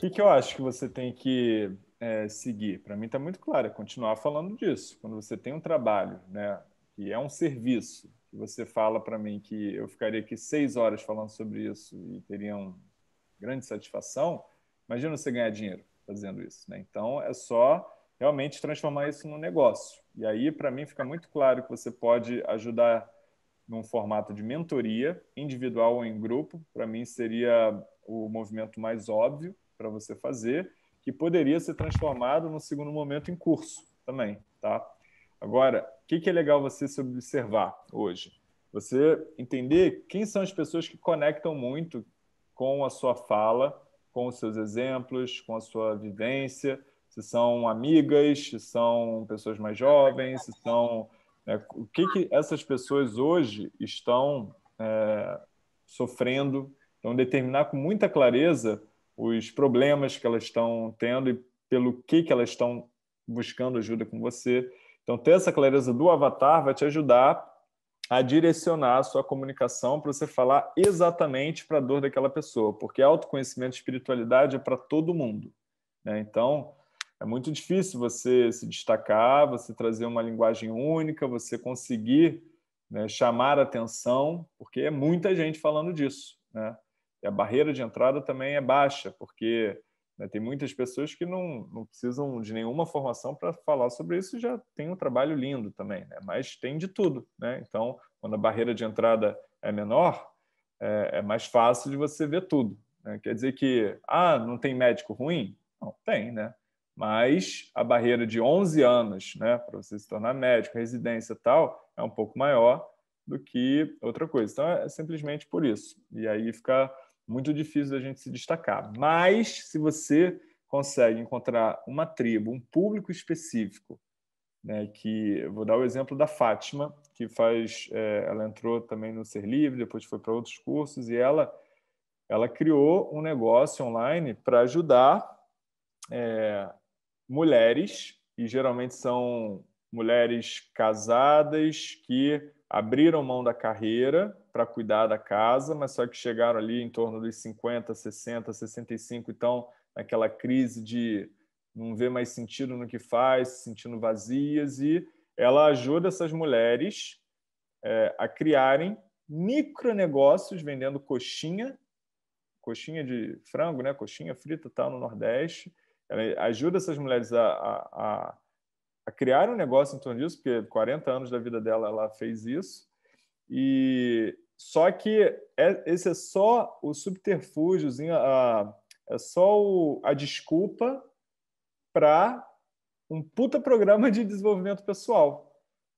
que, que eu acho que você tem que é, seguir? Para mim está muito claro, é continuar falando disso. Quando você tem um trabalho, né, que é um serviço, que você fala para mim que eu ficaria aqui seis horas falando sobre isso e teria uma grande satisfação, imagina você ganhar dinheiro fazendo isso. Né? Então, é só realmente transformar isso num negócio. E aí, para mim, fica muito claro que você pode ajudar num formato de mentoria, individual ou em grupo. Para mim, seria o movimento mais óbvio para você fazer, que poderia ser transformado no segundo momento em curso também, tá? Agora, o que, que é legal você se observar hoje? Você entender quem são as pessoas que conectam muito com a sua fala, com os seus exemplos, com a sua vivência, se são amigas, se são pessoas mais jovens, se são né, o que, que essas pessoas hoje estão é, sofrendo. Então, determinar com muita clareza os problemas que elas estão tendo e pelo que, que elas estão buscando ajuda com você. Então, ter essa clareza do avatar vai te ajudar a direcionar a sua comunicação para você falar exatamente para a dor daquela pessoa, porque autoconhecimento e espiritualidade é para todo mundo. Né? Então, é muito difícil você se destacar, você trazer uma linguagem única, você conseguir né, chamar atenção, porque é muita gente falando disso. Né? E a barreira de entrada também é baixa, porque né, tem muitas pessoas que não, não precisam de nenhuma formação para falar sobre isso e já tem um trabalho lindo também, né? mas tem de tudo. Né? Então, quando a barreira de entrada é menor, é, é mais fácil de você ver tudo. Né? Quer dizer que, ah, não tem médico ruim? Não, tem, né? Mas a barreira de 11 anos né, para você se tornar médico, residência e tal, é um pouco maior do que outra coisa. Então, é, é simplesmente por isso. E aí fica muito difícil da gente se destacar. Mas se você consegue encontrar uma tribo, um público específico, né, que vou dar o exemplo da Fátima, que faz, é, ela entrou também no Ser Livre, depois foi para outros cursos e ela ela criou um negócio online para ajudar é, mulheres e geralmente são mulheres casadas que abriram mão da carreira para cuidar da casa, mas só que chegaram ali em torno dos 50, 60, 65, então naquela crise de não ver mais sentido no que faz, se sentindo vazias, e ela ajuda essas mulheres é, a criarem micronegócios vendendo coxinha, coxinha de frango, né? coxinha frita tal, no Nordeste. Ela ajuda essas mulheres a, a, a a criar um negócio em torno disso, porque 40 anos da vida dela ela fez isso. E só que é, esse é só o subterfúgiozinho, a, é só o, a desculpa para um puta programa de desenvolvimento pessoal.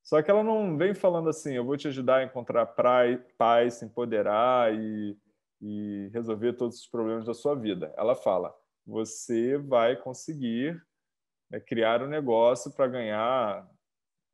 Só que ela não vem falando assim, eu vou te ajudar a encontrar praia, paz, se empoderar e, e resolver todos os problemas da sua vida. Ela fala, você vai conseguir é criar um negócio para ganhar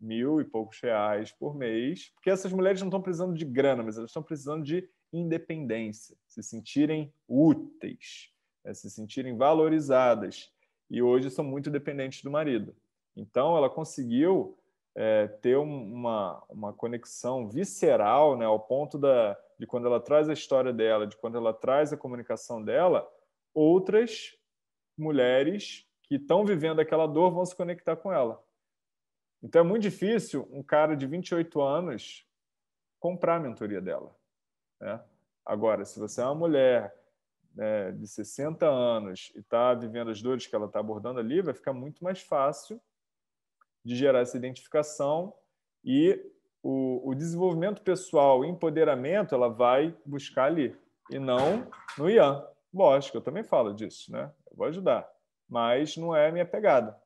mil e poucos reais por mês, porque essas mulheres não estão precisando de grana, mas elas estão precisando de independência, se sentirem úteis, né, se sentirem valorizadas. E hoje são muito dependentes do marido. Então, ela conseguiu é, ter uma, uma conexão visceral, né, ao ponto da, de quando ela traz a história dela, de quando ela traz a comunicação dela, outras mulheres que estão vivendo aquela dor vão se conectar com ela. Então é muito difícil um cara de 28 anos comprar a mentoria dela. Né? Agora, se você é uma mulher né, de 60 anos e está vivendo as dores que ela está abordando ali, vai ficar muito mais fácil de gerar essa identificação e o, o desenvolvimento pessoal, empoderamento, ela vai buscar ali e não no Ian. Lógico, eu também falo disso, né? Eu vou ajudar mas não é a minha pegada,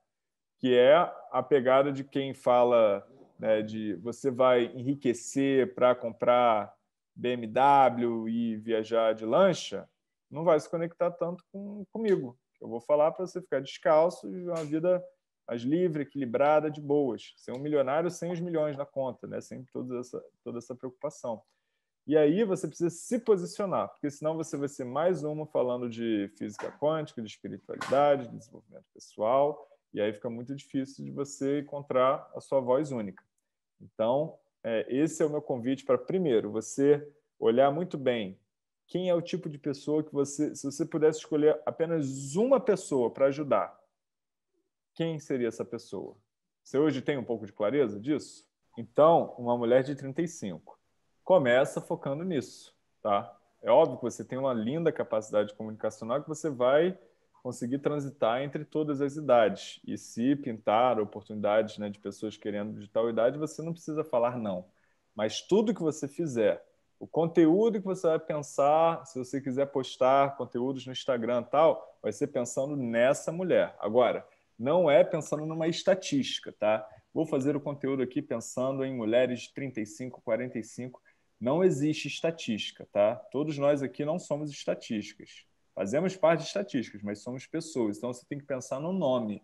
que é a pegada de quem fala né, de você vai enriquecer para comprar BMW e viajar de lancha, não vai se conectar tanto com, comigo. Eu vou falar para você ficar descalço e uma vida mais livre, equilibrada, de boas. Ser um milionário sem os milhões na conta, né? sem toda essa, toda essa preocupação. E aí você precisa se posicionar, porque senão você vai ser mais uma falando de física quântica, de espiritualidade, de desenvolvimento pessoal, e aí fica muito difícil de você encontrar a sua voz única. Então, é, esse é o meu convite para, primeiro, você olhar muito bem quem é o tipo de pessoa que você, se você pudesse escolher apenas uma pessoa para ajudar, quem seria essa pessoa? Você hoje tem um pouco de clareza disso? Então, uma mulher de 35 começa focando nisso, tá? É óbvio que você tem uma linda capacidade comunicacional que você vai conseguir transitar entre todas as idades. E se pintar oportunidades né, de pessoas querendo de tal idade, você não precisa falar não. Mas tudo que você fizer, o conteúdo que você vai pensar, se você quiser postar conteúdos no Instagram tal, vai ser pensando nessa mulher. Agora, não é pensando numa estatística, tá? Vou fazer o conteúdo aqui pensando em mulheres de 35, 45. Não existe estatística, tá? Todos nós aqui não somos estatísticas. Fazemos parte de estatísticas, mas somos pessoas. Então você tem que pensar no nome.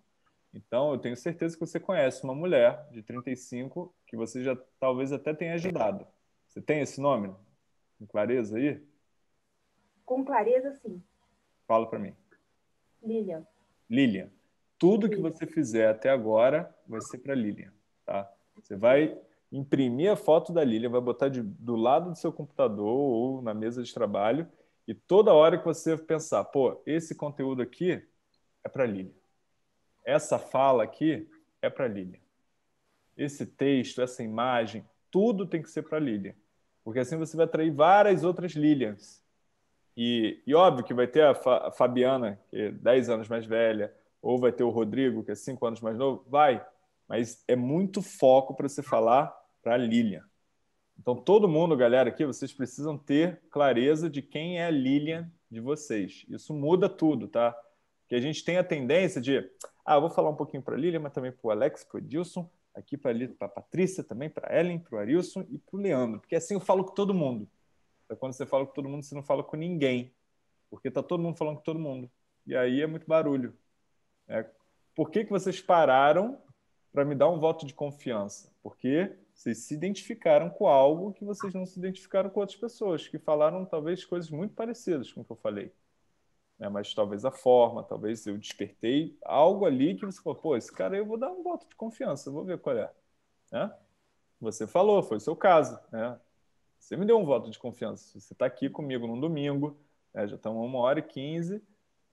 Então eu tenho certeza que você conhece uma mulher de 35 que você já talvez até tenha ajudado. Você tem esse nome? Com clareza aí? Com clareza, sim. Fala para mim. Lilian. Lilian. Tudo Lilian. que você fizer até agora vai ser para Lilian, tá? Você vai imprimir a foto da Lilian, vai botar de, do lado do seu computador ou na mesa de trabalho, e toda hora que você pensar, pô, esse conteúdo aqui é para Lilian. Essa fala aqui é para Lilian. Esse texto, essa imagem, tudo tem que ser para Lilian. Porque assim você vai atrair várias outras Lilians. E, e óbvio que vai ter a, Fa, a Fabiana, que é 10 anos mais velha, ou vai ter o Rodrigo, que é 5 anos mais novo, vai. Mas é muito foco para você falar para a Lilian. Então, todo mundo, galera, aqui, vocês precisam ter clareza de quem é a Lilian de vocês. Isso muda tudo, tá? Porque a gente tem a tendência de, ah, vou falar um pouquinho para a Lilian, mas também para o Alex, para o Edilson, aqui para a Patrícia também, para Ellen, para o Arilson e para o Leandro, porque assim eu falo com todo mundo. Então, quando você fala com todo mundo, você não fala com ninguém, porque tá todo mundo falando com todo mundo. E aí é muito barulho. É, por que, que vocês pararam para me dar um voto de confiança? Porque vocês se identificaram com algo que vocês não se identificaram com outras pessoas, que falaram talvez coisas muito parecidas com o que eu falei. Né, mas talvez a forma, talvez eu despertei algo ali que você falou, pô, esse cara eu vou dar um voto de confiança, vou ver qual é. Né? Você falou, foi o seu caso. Né? Você me deu um voto de confiança. Você está aqui comigo num domingo, né? já estão uma hora e quinze.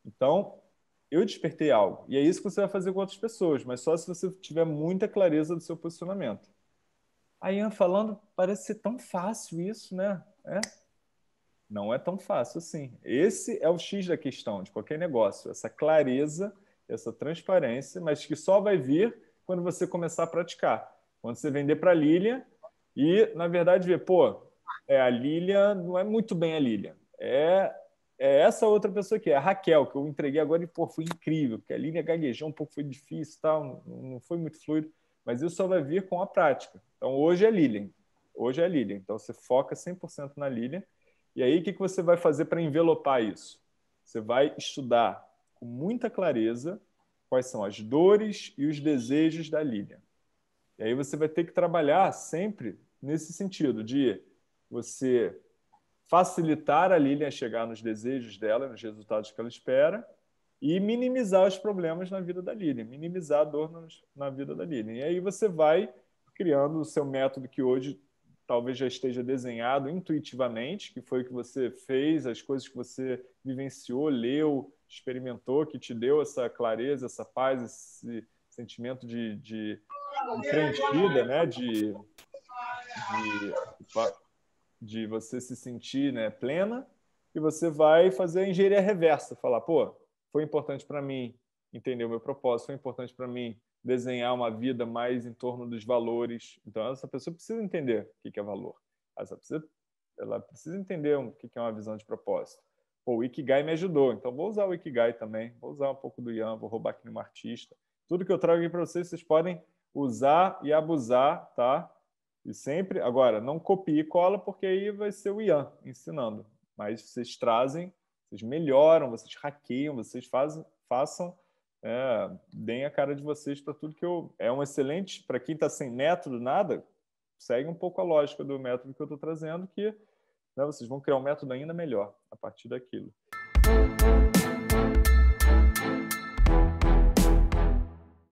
Então, eu despertei algo. E é isso que você vai fazer com outras pessoas, mas só se você tiver muita clareza do seu posicionamento. A Ian falando, parece ser tão fácil isso, né? É? Não é tão fácil assim. Esse é o X da questão de qualquer negócio, essa clareza, essa transparência, mas que só vai vir quando você começar a praticar. Quando você vender para a Lilian e, na verdade, ver, pô, é, a Lilian não é muito bem a Lilian. É, é essa outra pessoa aqui, é a Raquel, que eu entreguei agora e, pô, foi incrível, porque a Lilian gaguejou um pouco, foi difícil tal, não, não foi muito fluido mas isso só vai vir com a prática. Então, hoje é Lilian. Hoje é Lilian. Então, você foca 100% na Lilian. E aí, o que, que você vai fazer para envelopar isso? Você vai estudar com muita clareza quais são as dores e os desejos da Lilian. E aí você vai ter que trabalhar sempre nesse sentido de você facilitar a Lilian a chegar nos desejos dela, nos resultados que ela espera, e minimizar os problemas na vida da Lilian, minimizar a dor nos, na vida da Lilian. E aí você vai criando o seu método que hoje talvez já esteja desenhado intuitivamente, que foi o que você fez, as coisas que você vivenciou, leu, experimentou, que te deu essa clareza, essa paz, esse sentimento de, de né? De, de, de, você se sentir né, plena, e você vai fazer a engenharia reversa, falar, pô, foi importante para mim entender o meu propósito, foi importante para mim desenhar uma vida mais em torno dos valores. Então, essa pessoa precisa entender o que é valor. Ela precisa, ela precisa entender o que é uma visão de propósito. Pô, o Ikigai me ajudou, então vou usar o Ikigai também, vou usar um pouco do Ian. vou roubar aqui no artista. Tudo que eu trago aqui para vocês, vocês podem usar e abusar, tá? E sempre, agora, não copie e cola, porque aí vai ser o Ian ensinando. Mas vocês trazem vocês melhoram, vocês hackeiam, vocês fazem, façam, é, deem a cara de vocês para tudo que eu. É um excelente. Para quem está sem método, nada, segue um pouco a lógica do método que eu estou trazendo, que né, vocês vão criar um método ainda melhor a partir daquilo.